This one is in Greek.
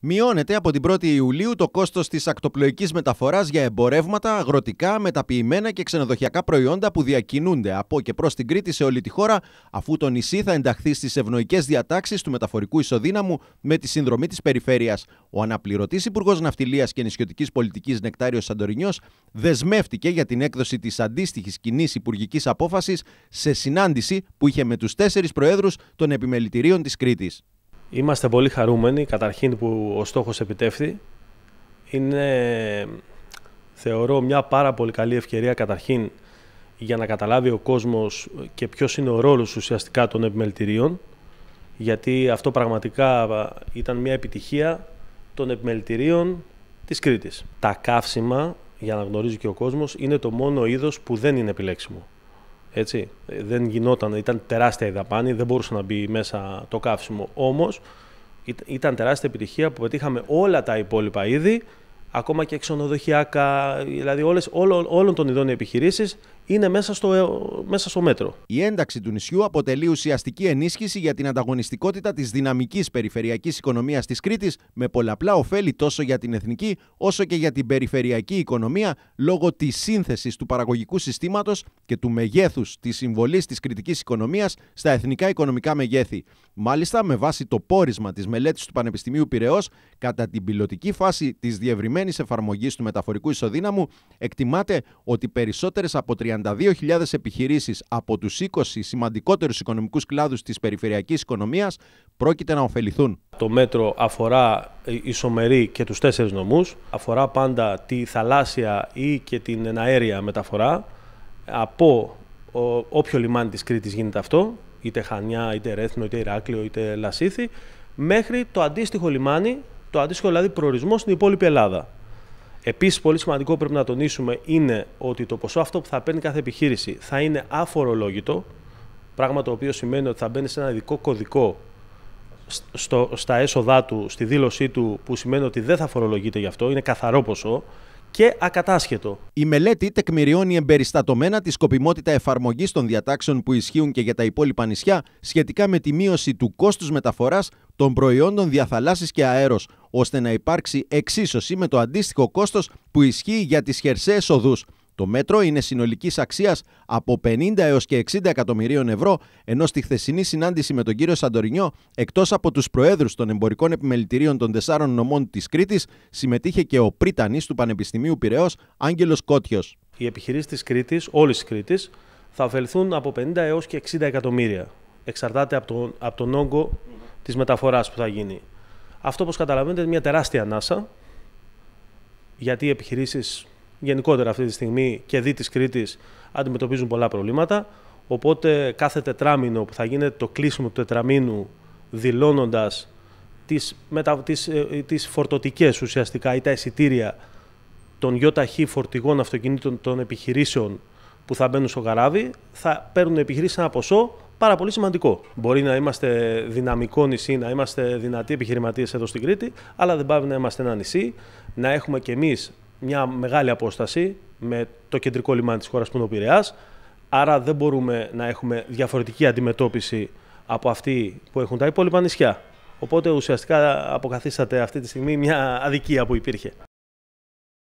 Μειώνεται από την 1η Ιουλίου το κόστος της ακτοπλοϊκής μεταφοράς για εμπορεύματα, αγροτικά, μεταποιημένα και ξενοδοχειακά προϊόντα που διακινούνται από και προς την Κρήτη σε όλη τη χώρα, αφού το νησί θα ενταχθεί στις ευνοϊκές διατάξεις του μεταφορικού ισοδύναμου με τη συνδρομή της περιφέρειας. Ο αναπληρωτής Υπουργός Ναυτιλίας και Νησιωτικής Πολιτικής Νεκτάριος Σαντορινιός δεσμεύτηκε για την έκδοση της αντίστοιχης κοινή υπουργικής απόφασης σε συνάντηση που είχε με τους τέσσερις προέδρους των επιμελητηρίων της Κρήτης. Είμαστε πολύ χαρούμενοι, καταρχήν που ο στόχος επιτεύχθη. Είναι, θεωρώ, μια πάρα πολύ καλή ευκαιρία καταρχήν για να καταλάβει ο κόσμος και ποιος είναι ο ρόλος ουσιαστικά των επιμελητηρίων, γιατί αυτό πραγματικά ήταν μια επιτυχία των επιμελητηρίων της Κρήτης. Τα καύσιμα, για να γνωρίζει και ο κόσμος, είναι το μόνο είδος που δεν είναι επιλέξιμο. Έτσι. Δεν γινόταν, ήταν τεράστια η δαπάνη, δεν μπορούσε να μπει μέσα το καύσιμο. Όμως ήταν τεράστια επιτυχία που πετύχαμε όλα τα υπόλοιπα είδη, ακόμα και ξενοδοχειακά, δηλαδή όλες, όλων, όλων των ειδών επιχειρήσεις είναι μέσα στο, ε, μέσα στο μέτρο. Η ένταξη του νησιού αποτελεί ουσιαστική ενίσχυση για την ανταγωνιστικότητα της δυναμικής περιφερειακής οικονομίας της Κρήτης με πολλαπλά ωφέλη τόσο για την εθνική όσο και για την περιφερειακή οικονομία λόγω της σύνθεσης του παραγωγικού συστήματος και του μεγέθους της συμβολής της κριτικής οικονομίας στα εθνικά οικονομικά μεγέθη. Μάλιστα, με βάση το πόρισμα της μελέτης του Πανεπιστημίου Πυραιός, κατά την πιλωτική φάση της διευρυμένης εφαρμογής του μεταφορικού ισοδύναμου, εκτιμάται ότι περισσότερες από 30 32.000 επιχειρήσεις από τους 20 σημαντικότερους οικονομικούς κλάδους της περιφερειακής οικονομίας πρόκειται να ωφεληθούν. Το μέτρο αφορά ισομερή ε, και τους τέσσερις νομούς, αφορά πάντα τη θαλάσσια ή και την εναέρια μεταφορά από όποιο λιμάνι της Κρήτης γίνεται αυτό, είτε Χανιά, είτε Ρέθνο, είτε Ηράκλειο, είτε Λασίθι, μέχρι το αντίστοιχο λιμάνι, το αντίστοιχο δηλαδή προορισμό στην υπόλοιπη Ελλάδα. Επίσης, πολύ σημαντικό πρέπει να τονίσουμε είναι ότι το ποσό αυτό που θα παίρνει κάθε επιχείρηση θα είναι αφορολόγητο, πράγμα το οποίο σημαίνει ότι θα μπαίνει σε ένα ειδικό κωδικό στο, στα έσοδά του, στη δήλωσή του, που σημαίνει ότι δεν θα φορολογείται γι' αυτό, είναι καθαρό ποσό και ακατάσχετο. Η μελέτη τεκμηριώνει εμπεριστατωμένα τη σκοπιμότητα εφαρμογής των διατάξεων που ισχύουν και για τα υπόλοιπα νησιά σχετικά με τη μείωση του κόστους μεταφοράς των προϊόντων διαθαλάσσης και αέρος, ώστε να υπάρξει εξίσωση με το αντίστοιχο κόστος που ισχύει για τις χερσαίες οδούς. Το μέτρο είναι συνολικής αξίας από 50 έως και 60 εκατομμυρίων ευρώ, ενώ στη χθεσινή συνάντηση με τον κύριο Σαντορινιό, εκτός από τους προέδρους των εμπορικών επιμελητηρίων των τεσσάρων νομών της Κρήτης, συμμετείχε και ο πρίτανης του Πανεπιστημίου Πυραιός, Άγγελος Κότιος. Οι επιχειρήσεις της Κρήτης, όλης της Κρήτης, θα ωφεληθούν από 50 έως και 60 εκατομμύρια. Εξαρτάται από τον, από τον όγκο της μεταφοράς που θα γίνει. Αυτό, όπως καταλαβαίνετε, είναι μια τεράστια ανάσα, γιατί οι επιχειρήσεις γενικότερα αυτή τη στιγμή και δι της Κρήτης αντιμετωπίζουν πολλά προβλήματα. Οπότε κάθε τετράμινο που θα γίνεται το κλείσιμο του τετραμίνου δηλώνοντας τις, μετα, τις, ε, τις φορτωτικές ουσιαστικά ή τα εισιτήρια των γιοταχή φορτηγών αυτοκινήτων των επιχειρήσεων που θα μπαίνουν στο καράβι, θα παίρνουν επιχειρήσεις ένα ποσό πάρα πολύ σημαντικό. Μπορεί να είμαστε δυναμικό νησί, να είμαστε δυνατοί επιχειρηματίες εδώ στην Κρήτη, αλλά δεν πάει να είμαστε ένα νησί, να έχουμε κι εμείς μια μεγάλη απόσταση με το κεντρικό λιμάνι της χώρας που είναι ο Πειραιάς, άρα δεν μπορούμε να έχουμε διαφορετική αντιμετώπιση από αυτή που έχουν τα υπόλοιπα νησιά. Οπότε ουσιαστικά αποκαθίσατε αυτή τη στιγμή μια αδικία που υπήρχε.